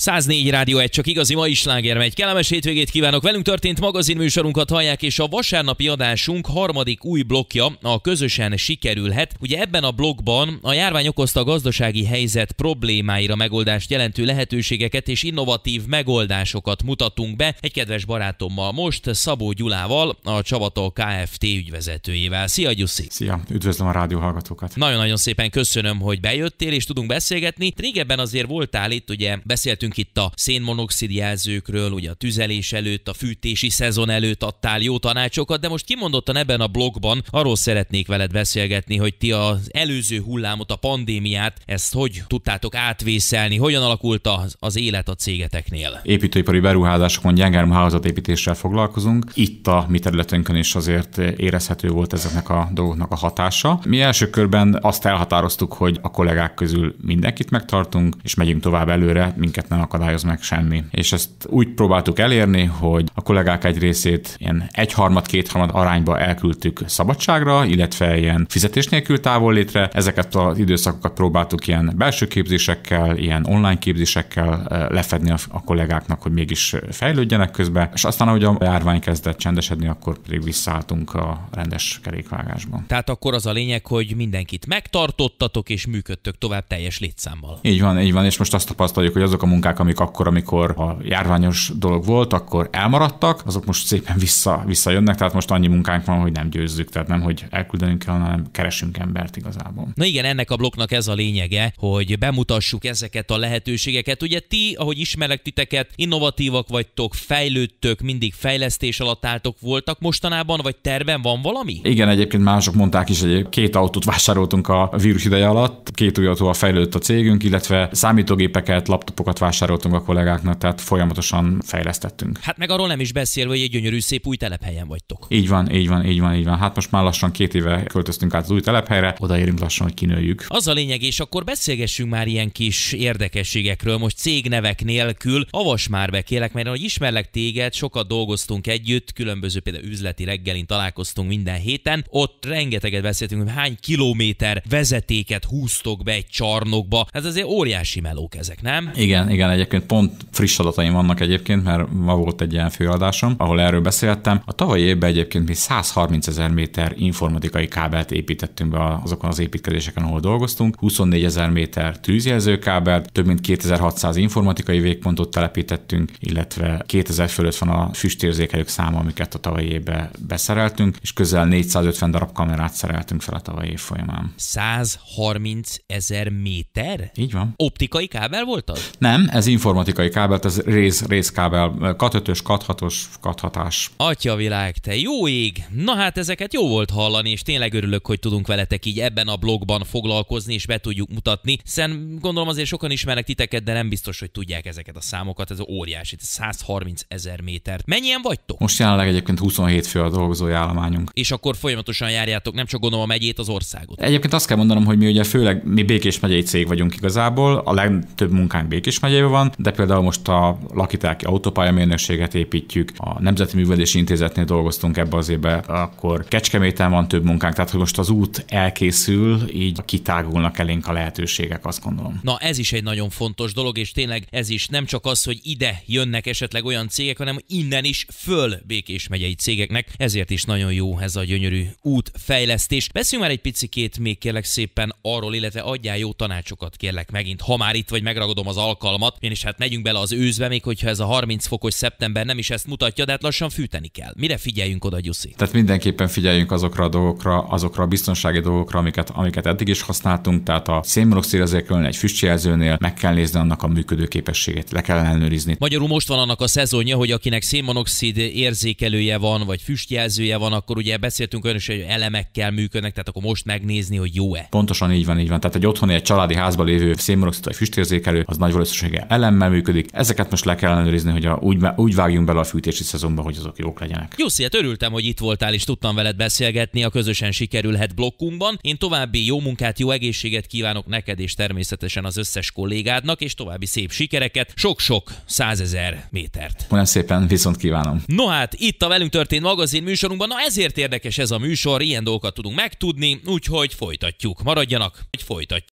104 Rádió egy csak igazi is láger megy. Kellemes hétvégét kívánok! Velünk történt műsorunkat hallják, és a vasárnapi adásunk harmadik új blokja a közösen sikerülhet. Ugye ebben a blokkban a járvány okozta a gazdasági helyzet problémáira megoldást jelentő lehetőségeket és innovatív megoldásokat mutatunk be egy kedves barátommal most, Szabó Gyulával, a csavató Kft. ügyvezetőjével. Szia Gyuszi! Szia! Üdvözlöm a rádió hallgatókat! Nagyon-nagyon szépen köszönöm, hogy bejöttél és tudunk beszélgetni. Régebben azért voltál itt, ugye beszéltünk beszéltünk itt a szénmonoxid jelzőkről, ugye a tüzelés előtt, a fűtési szezon előtt adtál jó tanácsokat, de most kimondottan ebben a blogban arról szeretnék veled beszélgetni, hogy ti az előző hullámot, a pandémiát, ezt hogy tudtátok átvészelni, hogyan alakult az, az élet a cégeteknél? Építőipari beruházásokon gyengárm hálózatépítéssel foglalkozunk. Itt a mi területünkön is azért érezhető volt ezeknek a dolgoknak a hatása. Mi első körben azt elhatároztuk, hogy a kollégák közül mindenkit megtartunk, és megyünk tovább előre, minket nem nem akadályoz meg semmi. És ezt úgy próbáltuk elérni, hogy a kollégák egy részét ilyen egyharmad, kétharmad arányba elküldtük szabadságra, illetve ilyen fizetés nélkül távol létre. Ezeket az időszakokat próbáltuk ilyen belső képzésekkel, ilyen online képzésekkel eh, lefedni a kollégáknak, hogy mégis fejlődjenek közben. És aztán, ahogy a járvány kezdett csendesedni, akkor pedig visszaálltunk a rendes kerékvágásba. Tehát akkor az a lényeg, hogy mindenkit megtartottatok és működtök tovább teljes létszámmal. Így van, így van, és most azt tapasztaljuk, hogy azok a munkák, munkák, amik akkor, amikor a járványos dolog volt, akkor elmaradtak, azok most szépen vissza, visszajönnek, tehát most annyi munkánk van, hogy nem győzzük, tehát nem, hogy elküldenünk kell, hanem keresünk embert igazából. Na igen, ennek a blokknak ez a lényege, hogy bemutassuk ezeket a lehetőségeket. Ugye ti, ahogy ismerek titeket, innovatívak vagytok, fejlődtök, mindig fejlesztés alatt álltok, voltak mostanában, vagy terben van valami? Igen, egyébként mások mondták is, hogy két autót vásároltunk a vírus ideje alatt, két új autóval fejlődött a cégünk, illetve számítógépeket, laptopokat vásároltunk vásároltunk a kollégáknak, tehát folyamatosan fejlesztettünk. Hát meg arról nem is beszélve, hogy egy gyönyörű, szép új telephelyen vagytok. Így van, így van, így van, így van. Hát most már lassan két éve költöztünk át az új telephelyre, odaérünk lassan, hogy kinőjük. Az a lényeg, és akkor beszélgessünk már ilyen kis érdekességekről, most cégnevek nélkül. Avas már be kérlek, mert hogy ismerlek téged, sokat dolgoztunk együtt, különböző például üzleti reggelin találkoztunk minden héten. Ott rengeteget beszéltünk, hogy hány kilométer vezetéket húztok be egy csarnokba. Ez azért óriási melók ezek, nem? Igen, igen igen, egyébként pont friss adataim vannak egyébként, mert ma volt egy ilyen főadásom, ahol erről beszéltem. A tavalyi évben egyébként mi 130 ezer méter informatikai kábelt építettünk be azokon az építkezéseken, ahol dolgoztunk, 24 ezer méter tűzjelzőkábelt, több mint 2600 informatikai végpontot telepítettünk, illetve 2000 fölött van a füstérzékelők száma, amiket a tavalyi évben beszereltünk, és közel 450 darab kamerát szereltünk fel a tavalyi év folyamán. 130 ezer méter? Így van. Optikai kábel volt az? Nem, ez informatikai kábel, ez rész, kábel, katötös, kathatos, kathatás. Atya világ, te jó ég! Na hát ezeket jó volt hallani, és tényleg örülök, hogy tudunk veletek így ebben a blogban foglalkozni, és be tudjuk mutatni, hiszen gondolom azért sokan ismernek titeket, de nem biztos, hogy tudják ezeket a számokat, ez óriási, 130 ezer méter. Mennyien vagytok? Most jelenleg egyébként 27 fő a dolgozói állományunk. És akkor folyamatosan járjátok nem csak gondolom a megyét, az országot. Egyébként azt kell mondanom, hogy mi ugye főleg mi Békés megyei cég vagyunk igazából, a legtöbb munkánk Békés megyei információ van, de például most a lakitáki mérnökséget építjük, a Nemzeti Művelési Intézetnél dolgoztunk ebbe az évbe, akkor Kecskeméten van több munkánk, tehát hogy most az út elkészül, így kitágulnak elénk a lehetőségek, azt gondolom. Na ez is egy nagyon fontos dolog, és tényleg ez is nem csak az, hogy ide jönnek esetleg olyan cégek, hanem innen is föl Békés megyei cégeknek, ezért is nagyon jó ez a gyönyörű útfejlesztés. Beszéljünk már egy picikét még kérlek szépen arról, illetve adjál jó tanácsokat kérlek megint, ha már itt vagy megragadom az alkalmat, folyamat, is hát megyünk bele az őzbe, még hogyha ez a 30 fokos szeptember nem is ezt mutatja, de hát lassan fűteni kell. Mire figyeljünk oda, Gyuszi? Tehát mindenképpen figyeljünk azokra a dolgokra, azokra a biztonsági dolgokra, amiket, amiket eddig is használtunk, tehát a szénmonoxid ezekről egy füstjelzőnél meg kell nézni annak a működőképességét, le kell ellenőrizni. Magyarul most van annak a szezonja, hogy akinek szénmonoxid érzékelője van, vagy füstjelzője van, akkor ugye beszéltünk olyan is, hogy elemekkel működnek, tehát akkor most megnézni, hogy jó-e. Pontosan így van, így van. Tehát egy otthoni, egy családi házban lévő szénmonoxid vagy füstérzékelő, az nagy valószínűség rengetege elemmel működik. Ezeket most le kell ellenőrizni, hogy a, úgy, úgy vágjunk bele a fűtési szezonba, hogy azok jók legyenek. Jó, hát örültem, hogy itt voltál, és tudtam veled beszélgetni a közösen sikerülhet blokkunkban. Én további jó munkát, jó egészséget kívánok neked, és természetesen az összes kollégádnak, és további szép sikereket, sok-sok százezer métert. Nagyon szépen, viszont kívánom. No hát, itt a velünk történt magazin műsorunkban, na ezért érdekes ez a műsor, ilyen dolgokat tudunk megtudni, úgyhogy folytatjuk. Maradjanak, hogy folytatjuk.